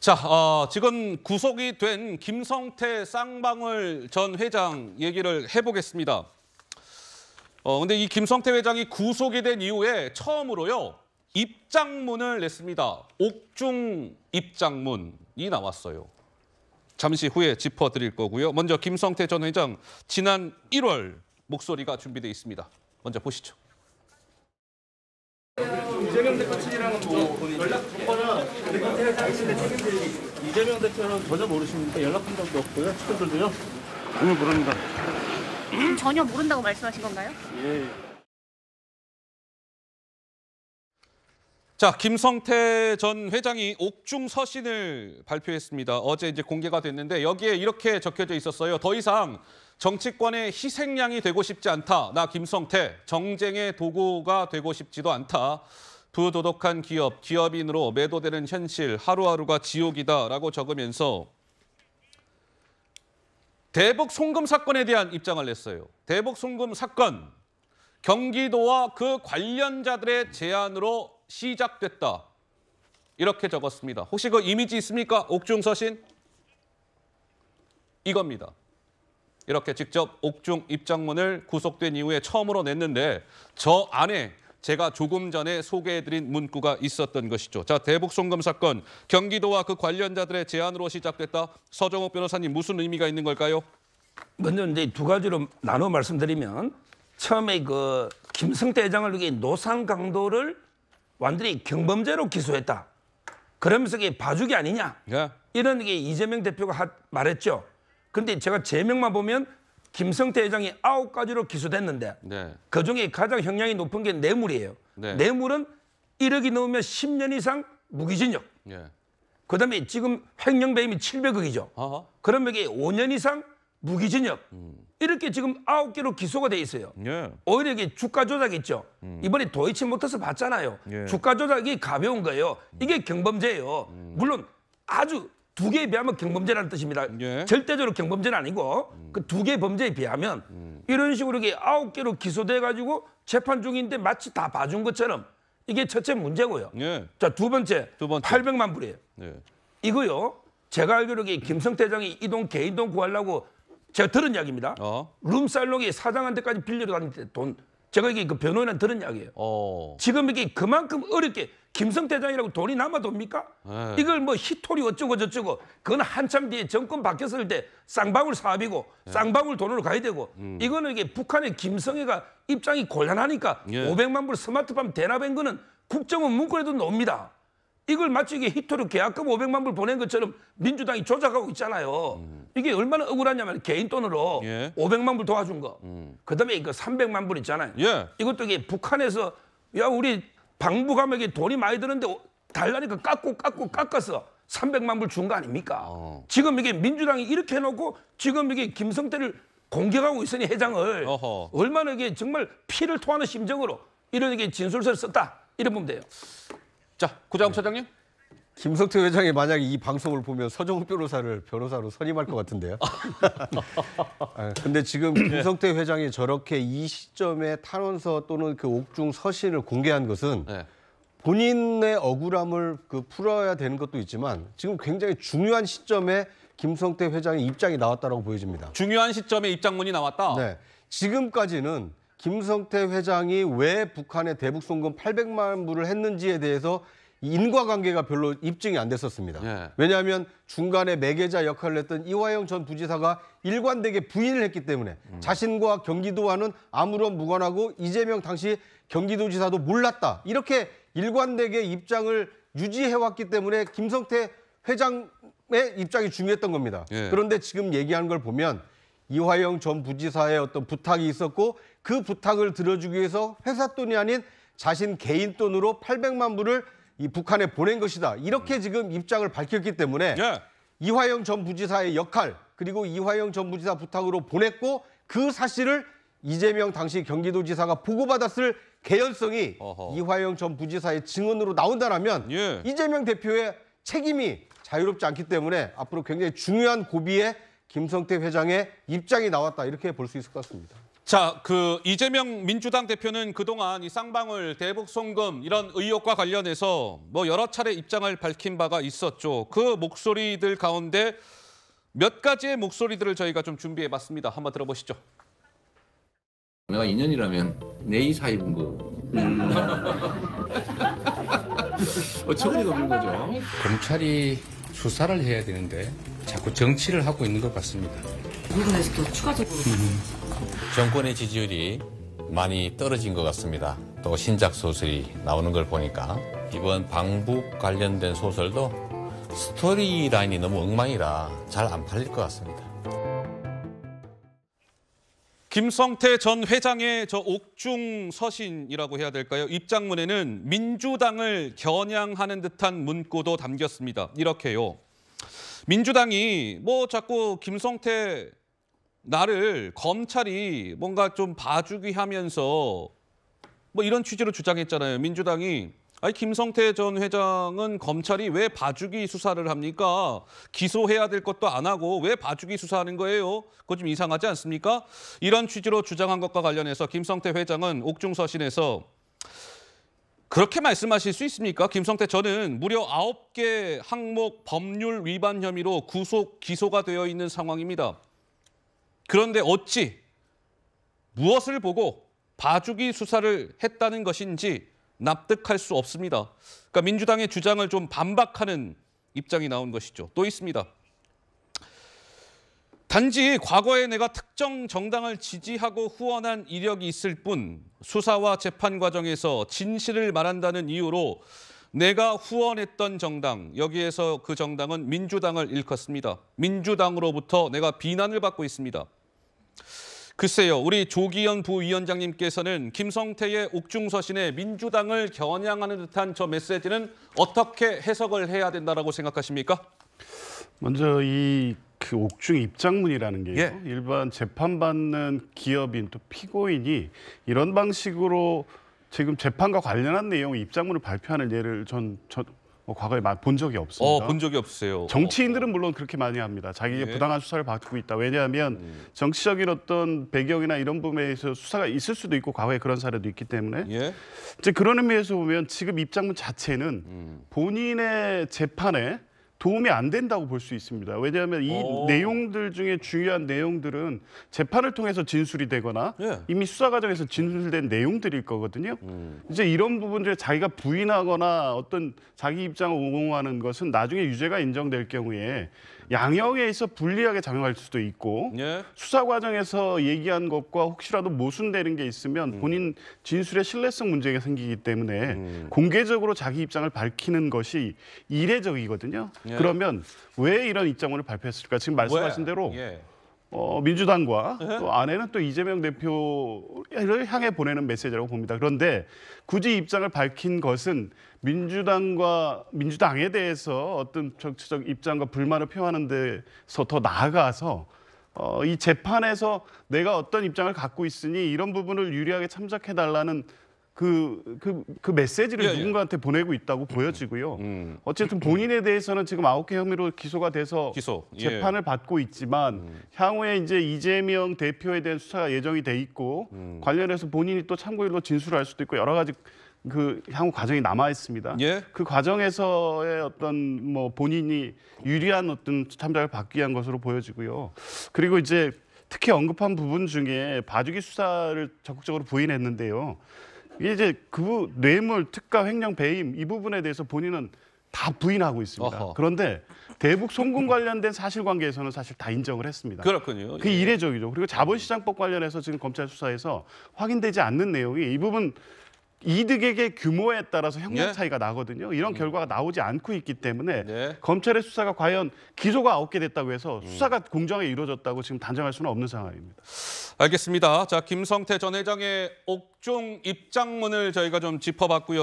자, 어, 지금 구속이 된 김성태 쌍방울 전 회장 얘기를 해보겠습니다. 어, 근데 이 김성태 회장이 구속이 된 이후에 처음으로요, 입장문을 냈습니다. 옥중 입장문이 나왔어요. 잠시 후에 짚어드릴 거고요. 먼저 김성태 전 회장 지난 1월 목소리가 준비돼 있습니다. 먼저 보시죠. 이재명 대표 측이랑은 뭐 연락 조건은 대표태를 사실인데 책임들기 이재명 대표는 전혀 모르십니까? 연락한 적도 없고요. 측근들도요? 전혀 모릅니다. 전혀 모른다고 말씀하신 건가요? 예. 자, 김성태 전 회장이 옥중 서신을 발표했습니다. 어제 이제 공개가 됐는데 여기에 이렇게 적혀져 있었어요. 더 이상 정치권의 희생양이 되고 싶지 않다. 나 김성태 정쟁의 도구가 되고 싶지도 않다. 부도덕한 기업, 기업인으로 매도되는 현실, 하루하루가 지옥이다라고 적으면서 대북 송금 사건에 대한 입장을 냈어요. 대북 송금 사건, 경기도와 그 관련자들의 제안으로 시작됐다. 이렇게 적었습니다. 혹시 그 이미지 있습니까? 옥중 서신? 이겁니다. 이렇게 직접 옥중 입장문을 구속된 이후에 처음으로 냈는데 저 안에 제가 조금 전에 소개해드린 문구가 있었던 것이죠. 자, 대북송금 사건, 경기도와 그 관련자들의 제안으로 시작됐다. 서정옥 변호사님, 무슨 의미가 있는 걸까요? 먼저 이제 두 가지로 나눠 말씀드리면 처음에 그 김성태 회장을 위해 노상 강도를 완전히 경범죄로 기소했다. 그러면서 이게 봐주기 아니냐. 예. 이런 게 이재명 대표가 하, 말했죠. 근데 제가 제명만 보면 김성태 회장이 아홉 가지로 기소됐는데 네. 그중에 가장 형량이 높은 게 뇌물이에요. 네. 뇌물은 1억이 넘으면 10년 이상 무기징역. 네. 그다음에 지금 횡령배임이 700억이죠. 그러면 이게 5년 이상 무기징역. 음. 이렇게 지금 아홉 개로 기소가 돼 있어요. 예. 오히려 이게 주가 조작 있죠. 음. 이번에 도이치 못해서 봤잖아요. 예. 주가 조작이 가벼운 거예요. 이게 경범죄예요. 음. 물론 아주 두 개에 비하면 경범죄라는 뜻입니다. 예. 절대적으로 경범죄는 아니고 그 두 개 범죄에 비하면 음. 이런 식으로 이게 아홉 개로 기소돼 가지고 재판 중인데 마치 다 봐준 것처럼 이게 첫째 문제고요. 예. 자두 번째, 두 번째 800만 불이에요. 예. 이거요. 제가 알기로 김성태 장이 이동 개인돈 구하려고 제가 들은 이야기입니다. 어? 룸살롱이 사장한테까지 빌려러 다닐 때돈 제가 이게 그 변호인한 들은 이야기예요. 어. 지금 이게 그만큼 어렵게 김성태장이라고 돈이 남아돕니까? 네. 이걸 뭐 히토리 어쩌고 저쩌고 그건 한참 뒤에 정권 바뀌었을 때 쌍방울 사업이고 네. 쌍방울 돈으로 가야 되고 음. 이거는 이게 북한의 김성애가 입장이 곤란하니까 예. 500만 불 스마트팜 대납한 거는 국정원 문건에도 놉니다. 이걸 마치 이게 히토로 계약금 500만 불 보낸 것처럼 민주당이 조작하고 있잖아요. 음. 이게 얼마나 억울하냐면 개인 돈으로 예. 500만 불 도와준 거. 음. 그다음에 이거 300만 불 있잖아요. 예. 이것도 이게 북한에서 야 우리 방부감에게 돈이 많이 드는데 달라니까 깎고 깎고 깎아서 300만 불 준 거 아닙니까? 어. 지금 이게 민주당이 이렇게 해놓고 지금 이게 김성태를 공격하고 있으니 회장을 어허. 얼마나 이게 정말 피를 토하는 심정으로 이런 게 진술서를 썼다. 이런 보면 돼요. 자, 고자욱 사장님. 네. 김성태 회장이 만약에 이 방송을 보면 서정욱 변호사를 변호사로 선임할 것 같은데요. 아, 근데 지금 네. 김성태 회장이 저렇게 이 시점에 탄원서 또는 그 옥중 서신을 공개한 것은 네. 본인의 억울함을 그 풀어야 되는 것도 있지만 지금 굉장히 중요한 시점에 김성태 회장의 입장이 나왔다고 보여집니다. 중요한 시점에 입장문이 나왔다. 네. 지금까지는 김성태 회장이 왜 북한에 대북 송금 800만 불을 했는지에 대해서 인과관계가 별로 입증이 안 됐었습니다. 예. 왜냐하면 중간에 매개자 역할을 했던 이화영 전 부지사가 일관되게 부인을 했기 때문에 음. 자신과 경기도와는 아무런 무관하고 이재명 당시 경기도지사도 몰랐다. 이렇게 일관되게 입장을 유지해왔기 때문에 김성태 회장의 입장이 중요했던 겁니다. 예. 그런데 지금 얘기한 걸 보면 이화영 전 부지사의 어떤 부탁이 있었고 그 부탁을 들어주기 위해서 회사 돈이 아닌 자신 개인 돈으로 800만 불을 이 북한에 보낸 것이다. 이렇게 음. 지금 입장을 밝혔기 때문에 예. 이화영 전 부지사의 역할 그리고 이화영 전 부지사 부탁으로 보냈고 그 사실을 이재명 당시 경기도지사가 보고받았을 개연성이 어허. 이화영 전 부지사의 증언으로 나온다라면 예. 이재명 대표의 책임이 자유롭지 않기 때문에 앞으로 굉장히 중요한 고비에 김성태 회장의 입장이 나왔다 이렇게 볼 수 있을 것 같습니다. 자, 그 이재명 민주당 대표는 그동안 이 쌍방울, 대북 송금 이런 의혹과 관련해서 뭐 여러 차례 입장을 밝힌 바가 있었죠. 그 목소리들 가운데 몇 가지의 목소리들을 저희가 좀 준비해 봤습니다. 한번 들어보시죠. 내가 인연이라면 내 이사인 거. 어처구니가 없는 거죠. 검찰이 수사를 해야 되는데 자꾸 정치를 하고 있는 것 같습니다. 부분에서 또 추가적으로 음. 정권의 지지율이 많이 떨어진 것 같습니다. 또 신작 소설이 나오는 걸 보니까 이번 방북 관련된 소설도 스토리 라인이 너무 엉망이라 잘 안 팔릴 것 같습니다. 김성태 전 회장의 저 옥중 서신이라고 해야 될까요? 입장문에는 민주당을 겨냥하는 듯한 문구도 담겼습니다. 이렇게요. 민주당이 뭐 자꾸 김성태 나를 검찰이 뭔가 좀 봐주기 하면서 뭐 이런 취지로 주장했잖아요. 민주당이 아니 김성태 전 회장은 검찰이 왜 봐주기 수사를 합니까? 기소해야 될 것도 안 하고 왜 봐주기 수사하는 거예요? 그거 좀 이상하지 않습니까? 이런 취지로 주장한 것과 관련해서 김성태 회장은 옥중서신에서 그렇게 말씀하실 수 있습니까? 김성태 저는 무려 아홉 개 항목 법률 위반 혐의로 구속 기소가 되어 있는 상황입니다. 그런데 어찌 무엇을 보고 봐주기 수사를 했다는 것인지 납득할 수 없습니다. 그러니까 민주당의 주장을 좀 반박하는 입장이 나온 것이죠. 또 있습니다. 단지 과거에 내가 특정 정당을 지지하고 후원한 이력이 있을 뿐 수사와 재판 과정에서 진실을 말한다는 이유로 내가 후원했던 정당, 여기에서 그 정당은 민주당을 일컫습니다. 민주당으로부터 내가 비난을 받고 있습니다. 글쎄요, 우리 조기현 부위원장님께서는 김성태의 옥중서신에 민주당을 겨냥하는 듯한 저 메시지는 어떻게 해석을 해야 된다고 생각하십니까? 먼저 이그 옥중 입장문이라는 게 예. 일반 재판받는 기업인 또 피고인이 이런 방식으로 지금 재판과 관련한 내용의 입장문을 발표하는 예를 전, 전 뭐 과거에 본 적이 없습니다. 어, 본 적이 없으요 정치인들은 어. 물론 그렇게 많이 합니다. 자기의 네. 부당한 수사를 받고 있다. 왜냐하면 음. 정치적인 어떤 배경이나 이런 부분에서 수사가 있을 수도 있고 과거에 그런 사례도 있기 때문에 예. 이제 그런 의미에서 보면 지금 입장문 자체는 음. 본인의 재판에 도움이 안 된다고 볼 수 있습니다. 왜냐하면 이 오. 어. 내용들 중에 중요한 내용들은 재판을 통해서 진술이 되거나 예. 이미 수사 과정에서 진술된 내용들일 거거든요. 음. 이제 이런 부분들 자기가 부인하거나 어떤 자기 입장을 옹호하는 것은 나중에 유죄가 인정될 경우에 양형에 있어 불리하게 작용할 수도 있고 예. 수사 과정에서 얘기한 것과 혹시라도 모순되는 게 있으면 음. 본인 진술의 신뢰성 문제가 생기기 때문에 음. 공개적으로 자기 입장을 밝히는 것이 이례적이거든요. 예. 그러면 왜 이런 입장문을 발표했을까? 지금 말씀하신 왜? 대로 예. 어, 민주당과 네. 또 아내는 또 이재명 대표를 향해 보내는 메시지라고 봅니다. 그런데 굳이 입장을 밝힌 것은 민주당과 민주당에 대해서 어떤 정치적 입장과 불만을 표하는 데서 더 나아가서 어, 이 재판에서 내가 어떤 입장을 갖고 있으니 이런 부분을 유리하게 참작해달라는 그, 그, 그 메시지를 예, 예. 누군가한테 보내고 있다고 보여지고요. 음, 음. 어쨌든 본인에 대해서는 지금 아홉 개 혐의로 기소가 돼서 기소. 예. 재판을 받고 있지만 음. 향후에 이제 이재명 대표에 대한 수사가 예정이 돼 있고 음. 관련해서 본인이 또 참고인으로 진술할 수도 있고 여러 가지 그 향후 과정이 남아 있습니다. 예? 그 과정에서의 어떤 뭐 본인이 유리한 어떤 참작을 받기 위한 것으로 보여지고요. 그리고 이제 특히 언급한 부분 중에 봐주기 수사를 적극적으로 부인했는데요. 이제 그 뇌물 특가 횡령 배임 이 부분에 대해서 본인은 다 부인하고 있습니다. 어허. 그런데 대북 송금 관련된 사실관계에서는 사실 다 인정을 했습니다. 그렇군요. 그 예. 이례적이죠. 그리고 자본시장법 관련해서 지금 검찰 수사에서 확인되지 않는 내용이 이 부분 이득액의 규모에 따라서 형량 예? 차이가 나거든요. 이런 음. 결과가 나오지 않고 있기 때문에 예? 검찰의 수사가 과연 기소가 아홉 개 됐다고 해서 음. 수사가 음. 공정하게 이루어졌다고 지금 단정할 수는 없는 상황입니다. 알겠습니다. 자, 김성태 전 회장의 옥종 입장문을 저희가 좀 짚어봤고요.